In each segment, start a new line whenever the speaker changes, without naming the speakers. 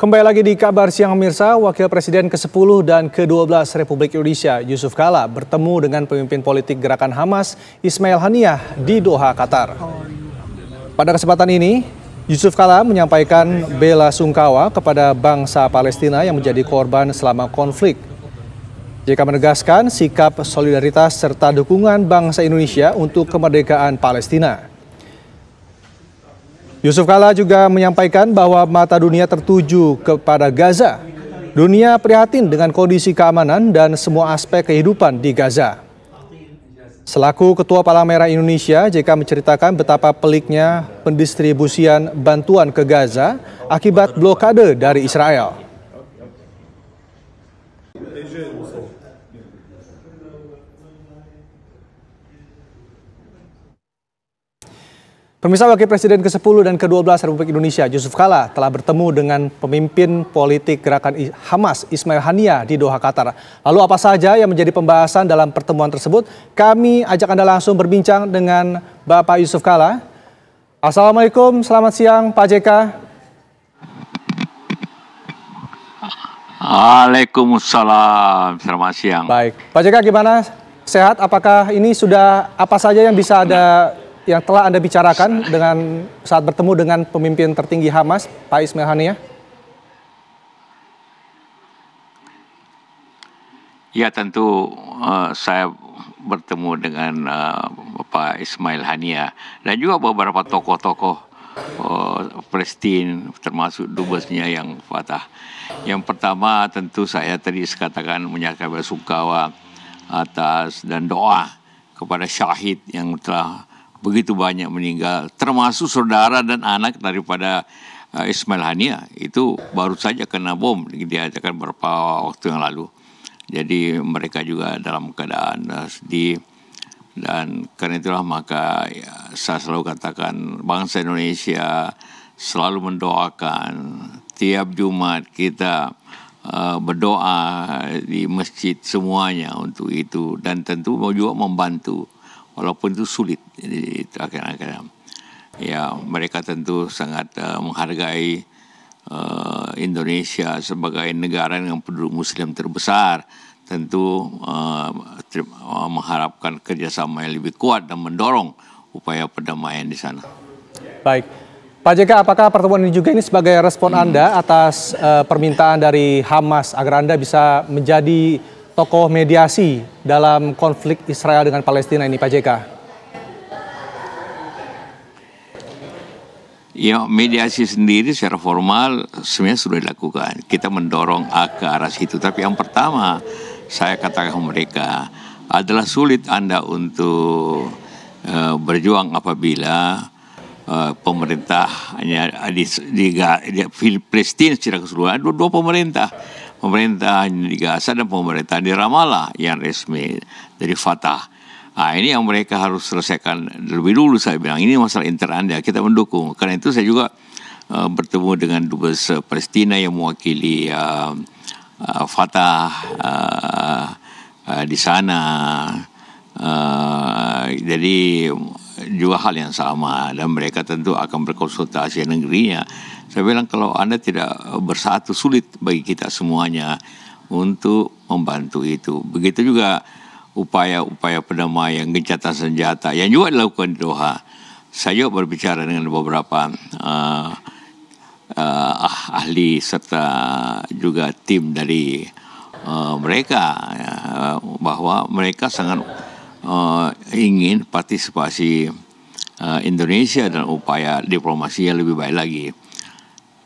Kembali lagi di kabar siang pemirsa, Wakil Presiden ke-10 dan ke-12 Republik Indonesia Yusuf Kala bertemu dengan pemimpin politik gerakan Hamas Ismail Haniyah di Doha, Qatar. Pada kesempatan ini, Yusuf Kala menyampaikan bela sungkawa kepada bangsa Palestina yang menjadi korban selama konflik. JK menegaskan sikap solidaritas serta dukungan bangsa Indonesia untuk kemerdekaan Palestina. Yusuf Kala juga menyampaikan bahwa mata dunia tertuju kepada Gaza. Dunia prihatin dengan kondisi keamanan dan semua aspek kehidupan di Gaza. Selaku Ketua Palang Merah Indonesia, JK menceritakan betapa peliknya pendistribusian bantuan ke Gaza akibat blokade dari Israel. Pemirsa Wakil Presiden ke-10 dan ke-12 Republik Indonesia Yusuf Kala telah bertemu dengan pemimpin politik gerakan Hamas Ismail Hania di Doha, Qatar. Lalu apa saja yang menjadi pembahasan dalam pertemuan tersebut? Kami ajak Anda langsung berbincang dengan Bapak Yusuf Kala. Assalamualaikum, selamat siang Pak JK.
Waalaikumsalam, selamat siang. Baik,
Pak JK gimana? Sehat? Apakah ini sudah apa saja yang bisa ada yang telah Anda bicarakan dengan saat bertemu dengan pemimpin tertinggi Hamas, Pak Ismail Haniyeh?
Ya tentu uh, saya bertemu dengan uh, Pak Ismail Hania dan juga beberapa tokoh-tokoh uh, Palestin termasuk dubesnya yang Fatah. Yang pertama tentu saya tadi katakan menyatakan sukawa atas dan doa kepada syahid yang telah begitu banyak meninggal, termasuk saudara dan anak daripada uh, Ismail Hania itu baru saja kena bom diadakan beberapa waktu yang lalu. Jadi mereka juga dalam keadaan uh, sedih dan karena itulah maka ya, saya selalu katakan bangsa Indonesia selalu mendoakan tiap Jumat kita uh, berdoa di masjid semuanya untuk itu dan tentu mau juga membantu walaupun itu sulit. Jadi itu akhir ya mereka tentu sangat uh, menghargai uh, Indonesia sebagai negara dengan penduduk Muslim terbesar. Tentu uh, mengharapkan kerjasama yang lebih kuat dan mendorong upaya perdamaian di sana.
Baik. Pak JK, apakah pertemuan ini juga ini sebagai respon hmm. Anda atas uh, permintaan dari Hamas agar Anda bisa menjadi tokoh mediasi dalam konflik Israel dengan Palestina ini, Pak JK?
Ya, mediasi sendiri secara formal sebenarnya sudah dilakukan. Kita mendorong ke arah situ. Tapi yang pertama, saya katakan mereka adalah sulit Anda untuk uh, berjuang apabila uh, pemerintahnya di, di, di, di Palestina secara keseluruhan dua, dua pemerintah Pemerintah di Gaza dan pemerintah di Ramallah yang resmi dari Fatah. Nah, ini yang mereka harus selesaikan lebih dulu saya bilang ini masalah intern Anda kita mendukung. Karena itu saya juga uh, bertemu dengan dubes Palestina yang mewakili uh, uh, Fatah uh, uh, di sana. Uh, jadi juga hal yang sama dan mereka tentu akan berkonsultasi negerinya saya bilang kalau Anda tidak eh, bersatu sulit bagi kita semuanya untuk membantu itu. Begitu juga upaya-upaya perdamaian, gencatan senjata yang juga dilakukan di Doha. Saya juga berbicara dengan beberapa uh, uh, ahli serta juga tim dari uh, mereka uh, bahwa mereka sangat uh, ingin partisipasi uh, Indonesia dan upaya diplomasi yang lebih baik lagi.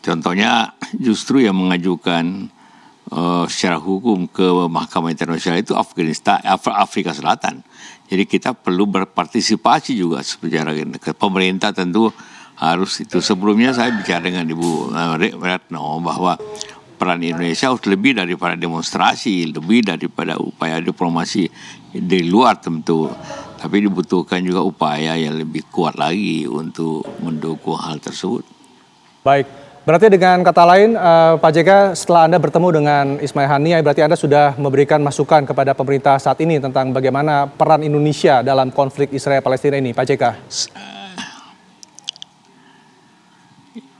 Contohnya justru yang mengajukan uh, secara hukum ke Mahkamah Internasional itu Afghanistan, Af Afrika Selatan. Jadi kita perlu berpartisipasi juga secara pemerintah tentu harus itu. Sebelumnya saya bicara dengan Ibu eh, Retno bahwa peran Indonesia harus lebih daripada demonstrasi, lebih daripada upaya diplomasi di luar tentu. Tapi dibutuhkan juga upaya yang lebih kuat lagi untuk mendukung hal tersebut.
Baik, Berarti dengan kata lain, uh, Pak JK, setelah Anda bertemu dengan Ismail Haniah, berarti Anda sudah memberikan masukan kepada pemerintah saat ini tentang bagaimana peran Indonesia dalam konflik Israel-Palestina ini, Pak JK.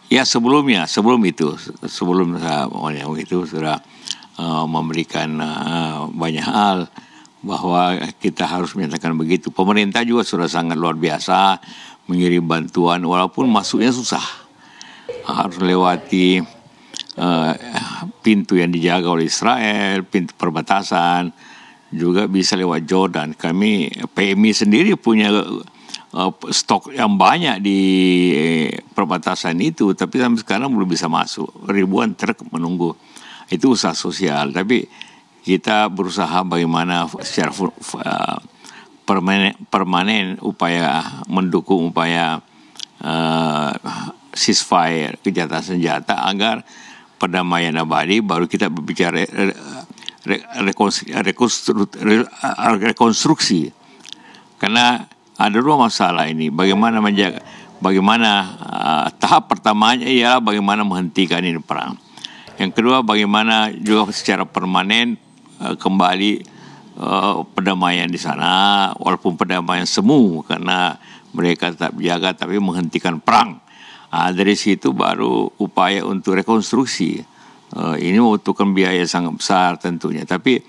Ya sebelumnya, sebelum itu, sebelum saya itu sudah uh, memberikan uh, banyak hal bahwa kita harus menyatakan begitu. Pemerintah juga sudah sangat luar biasa mengirim bantuan, walaupun masuknya susah harus lewati uh, pintu yang dijaga oleh Israel, pintu perbatasan, juga bisa lewat Jordan. Kami PMI sendiri punya eh, stok yang banyak di eh, perbatasan itu, tapi sampai sekarang belum bisa masuk. Ribuan truk menunggu. Itu usaha sosial, tapi kita berusaha bagaimana secara permanen, permanen upaya mendukung upaya uh, ceasefire kejahatan senjata agar perdamaian abadi baru kita berbicara rekonstruksi karena ada dua masalah ini bagaimana menjaga bagaimana uh, tahap pertamanya ialah bagaimana menghentikan ini perang yang kedua bagaimana juga secara permanen uh, kembali uh, perdamaian di sana walaupun perdamaian semu karena mereka tetap jaga tapi menghentikan perang Nah, dari situ baru upaya untuk rekonstruksi. Eh, ini membutuhkan biaya sangat besar tentunya. Tapi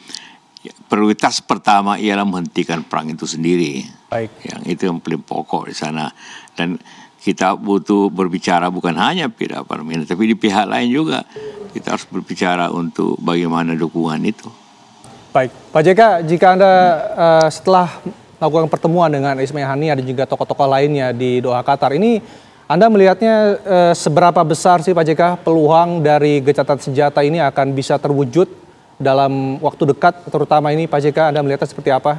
ya, prioritas pertama ialah menghentikan perang itu sendiri. Baik. Yang itu yang paling pokok di sana. Dan kita butuh berbicara bukan hanya pihak parlemen, tapi di pihak lain juga kita harus berbicara untuk bagaimana dukungan itu.
Baik, Pak JK, jika anda hmm. uh, setelah melakukan pertemuan dengan Ismail Hani, dan juga tokoh-tokoh lainnya di Doha Qatar, ini anda melihatnya eh, seberapa besar sih Pak JK peluang dari gencatan senjata ini akan bisa terwujud dalam waktu dekat terutama ini Pak JK Anda melihatnya seperti apa?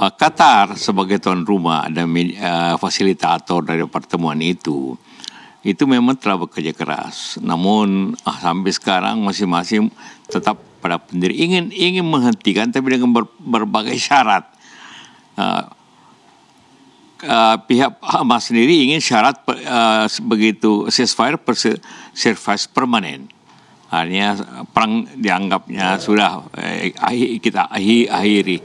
Eh, Qatar sebagai tuan rumah dan uh, fasilitator dari pertemuan itu itu memang telah bekerja keras. Namun ah, sampai sekarang masing-masing tetap pada pendiri ingin ingin menghentikan tapi dengan ber, berbagai syarat uh, uh, pihak Hamas sendiri ingin syarat uh, eh, begitu ceasefire service permanen. hanya perang dianggapnya ya. sudah eh, akhir, kita akhir, akhiri.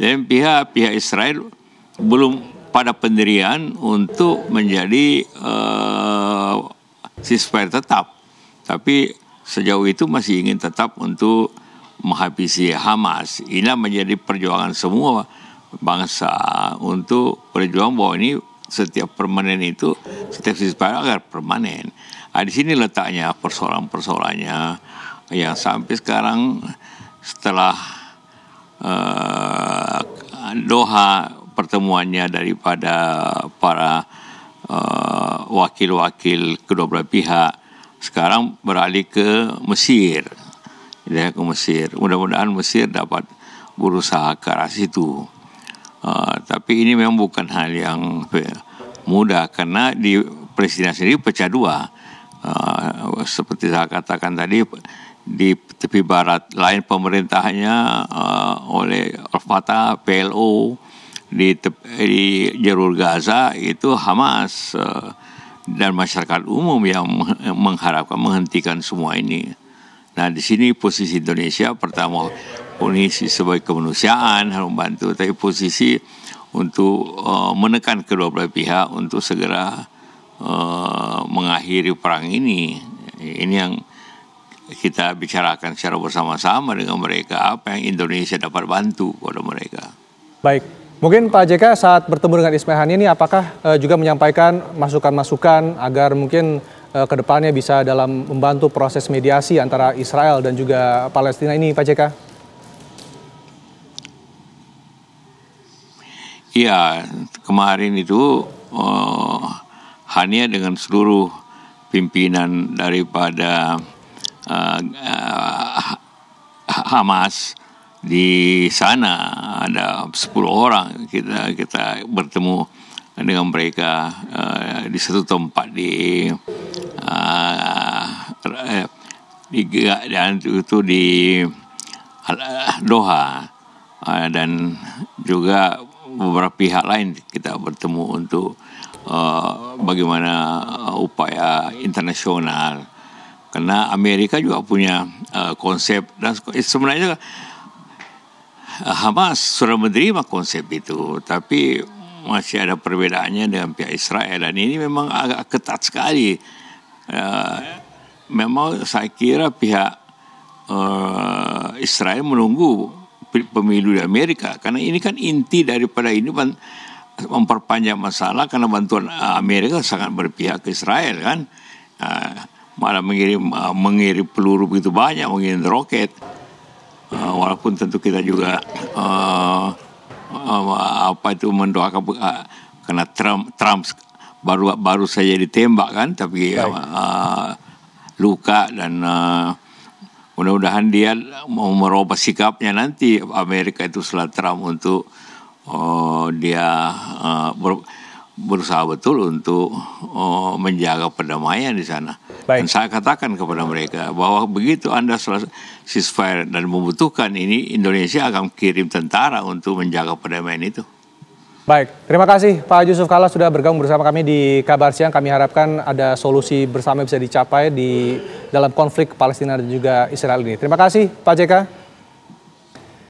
Dan pihak-pihak Israel belum pada pendirian untuk menjadi uh, ceasefire tetap. Tapi sejauh itu masih ingin tetap untuk menghabisi Hamas. Ini menjadi perjuangan semua bangsa untuk berjuang bahwa ini setiap permanen itu setiap sisi agar permanen. Nah, di sini letaknya persoalan-persoalannya yang sampai sekarang setelah uh, Doha pertemuannya daripada para eh, wakil-wakil uh, kedua belah pihak sekarang beralih ke Mesir. Ya, ke Mesir. Mudah-mudahan Mesir dapat berusaha ke arah situ. Ah, tapi ini memang bukan hal yang eh, mudah karena di presiden sendiri pecah dua. Uh, seperti saya katakan tadi di tepi barat lain pemerintahnya uh, oleh Al-Fatah, PLO di, di jalur Gaza itu Hamas uh, dan masyarakat umum yang mengharapkan menghentikan semua ini. Nah, di sini posisi Indonesia pertama polisi sebagai kemanusiaan harus membantu tapi posisi untuk uh, menekan kedua belah pihak untuk segera uh, mengakhiri perang ini ini yang kita bicarakan secara bersama-sama dengan mereka apa yang Indonesia dapat bantu kepada mereka
baik mungkin Pak JK saat bertemu dengan Ismail Hani ini apakah eh, juga menyampaikan masukan-masukan agar mungkin ke kedepannya bisa dalam membantu proses mediasi antara Israel dan juga Palestina ini Pak JK
Iya, kemarin itu uh, Hania dengan seluruh pimpinan daripada uh, uh, Hamas di sana ada 10 orang kita kita bertemu dengan mereka uh, di satu tempat di uh, di dan itu di Doha uh, dan juga beberapa pihak lain kita bertemu untuk uh, bagaimana eh, upaya internasional. Karena Amerika juga punya uh, konsep dan sebenarnya Hamas sudah menerima konsep itu, tapi masih ada perbedaannya dengan pihak Israel dan ini memang agak ketat sekali. Uh, memang saya kira pihak uh, Israel menunggu pemilu di Amerika karena ini kan inti daripada ini memperpanjang masalah karena bantuan eh, Amerika sangat berpihak ke Israel kan eh, malah mengirim eh, mengirim peluru begitu banyak mengirim roket walaupun tentu kita juga apa itu mendoakan karena Trump Trump baru baru saja ditembak kan tapi luka dan uh, mudah-mudahan dia mau merubah sikapnya nanti Amerika itu setelah Trump untuk oh, dia uh, ber, berusaha betul untuk oh, menjaga perdamaian di sana. Baik. Dan saya katakan kepada mereka bahwa begitu Anda selesai ceasefire dan membutuhkan ini, Indonesia akan kirim tentara untuk menjaga perdamaian itu.
Baik, terima kasih Pak Yusuf Kala sudah bergabung bersama kami di Kabar Siang. Kami harapkan ada solusi bersama bisa dicapai di dalam konflik Palestina dan juga Israel ini. Terima kasih Pak JK.